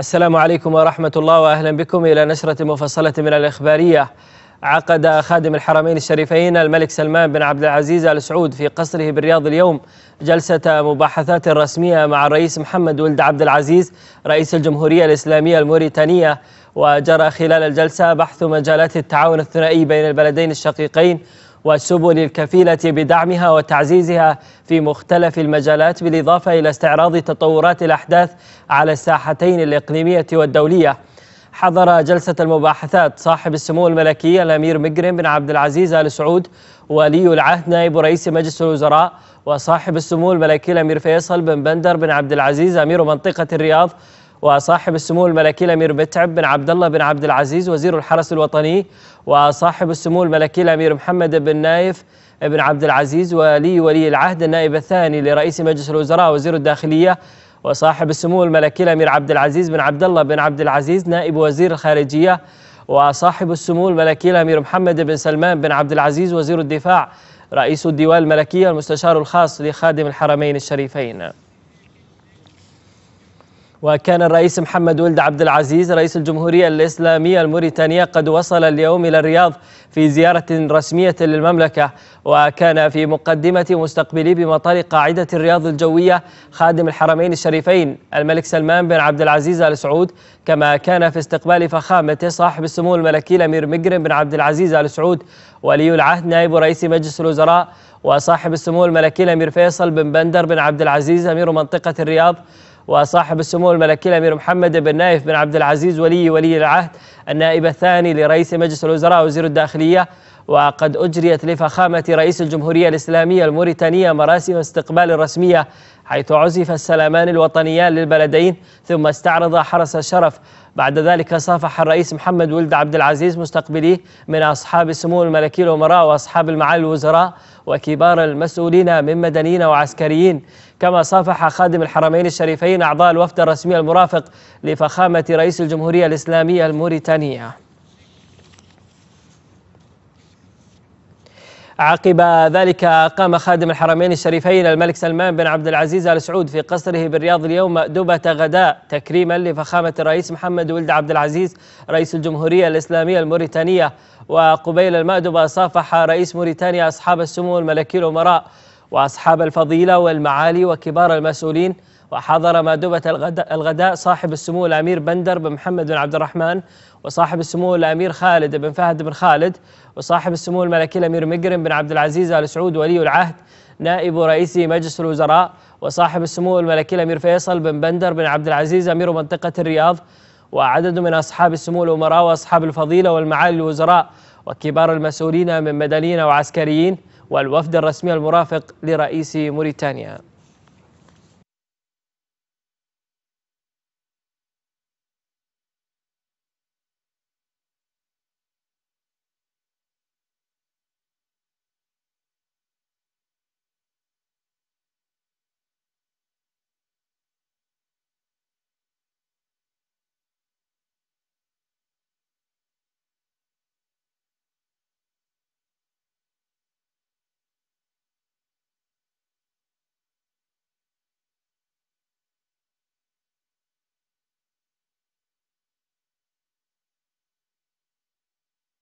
السلام عليكم ورحمة الله وأهلا بكم إلى نشرة مفصلة من الإخبارية عقد خادم الحرمين الشريفين الملك سلمان بن عبد العزيز آل سعود في قصره بالرياض اليوم جلسة مباحثات رسمية مع الرئيس محمد ولد عبد العزيز رئيس الجمهورية الإسلامية الموريتانية وجرى خلال الجلسة بحث مجالات التعاون الثنائي بين البلدين الشقيقين والسبل الكفيلة بدعمها وتعزيزها في مختلف المجالات بالإضافة إلى استعراض تطورات الأحداث على الساحتين الإقليمية والدولية حضر جلسة المباحثات صاحب السمو الملكي الأمير مقرم بن عبد العزيز آل سعود ولي العهد نائب رئيس مجلس الوزراء وصاحب السمو الملكي الأمير فيصل بن بندر بن عبد العزيز أمير منطقة الرياض وصاحب السمو الملكي الامير متعب بن عبد الله بن عبد العزيز وزير الحرس الوطني وصاحب السمو الملكي الامير محمد بن نايف بن عبد العزيز ولي ولي العهد النائب الثاني لرئيس مجلس الوزراء وزير الداخليه وصاحب السمو الملكي الامير عبد العزيز بن عبد الله بن عبد العزيز نائب وزير الخارجيه وصاحب السمو الملكي الامير محمد بن سلمان بن عبد العزيز وزير الدفاع رئيس الديوان الملكيه المستشار الخاص لخادم الحرمين الشريفين وكان الرئيس محمد ولد عبد العزيز رئيس الجمهورية الإسلامية الموريتانية قد وصل اليوم إلى الرياض في زيارة رسمية للمملكة وكان في مقدمة مستقبلي بمطار قاعدة الرياض الجوية خادم الحرمين الشريفين الملك سلمان بن عبد العزيز آل سعود كما كان في استقبال فخامته صاحب السمو الملكي الأمير مقرم بن عبد العزيز آل سعود ولي العهد نائب رئيس مجلس الوزراء وصاحب السمو الملكي الأمير فيصل بن بندر بن عبد العزيز أمير منطقة الرياض وصاحب السمو الملكي الامير محمد بن نايف بن عبد العزيز ولي ولي العهد النائب الثاني لرئيس مجلس الوزراء وزير الداخليه وقد أجريت لفخامة رئيس الجمهورية الإسلامية الموريتانية مراسم استقبال رسمية حيث عزف السلامان الوطنيان للبلدين ثم استعرض حرس الشرف بعد ذلك صافح الرئيس محمد ولد عبد العزيز مستقبليه من أصحاب السمو الملكي الأمراء وأصحاب المعالي الوزراء وكبار المسؤولين من مدنيين وعسكريين كما صافح خادم الحرمين الشريفين أعضاء الوفد الرسمي المرافق لفخامة رئيس الجمهورية الإسلامية الموريتانية عقب ذلك قام خادم الحرمين الشريفين الملك سلمان بن عبد العزيز ال سعود في قصره بالرياض اليوم مأدبة غداء تكريما لفخامة الرئيس محمد ولد عبد العزيز رئيس الجمهورية الإسلامية الموريتانية وقبيل المأدبة صافح رئيس موريتانيا أصحاب السمو الملكي الأمراء وأصحاب الفضيلة والمعالي وكبار المسؤولين وحضر مادبة الغداء صاحب السمو الأمير بندر بن محمد بن عبد الرحمن وصاحب السمو الأمير خالد بن فهد بن خالد وصاحب السمو الملكي الأمير مقرن بن عبد العزيز آل سعود ولي العهد نائب رئيس مجلس الوزراء وصاحب السمو الملكي الأمير فيصل بن بندر بن عبد العزيز أمير منطقة الرياض وعدد من أصحاب السمو الأمراء وأصحاب الفضيلة والمعالي الوزراء وكبار المسؤولين من مدنيين وعسكريين والوفد الرسمي المرافق لرئيس موريتانيا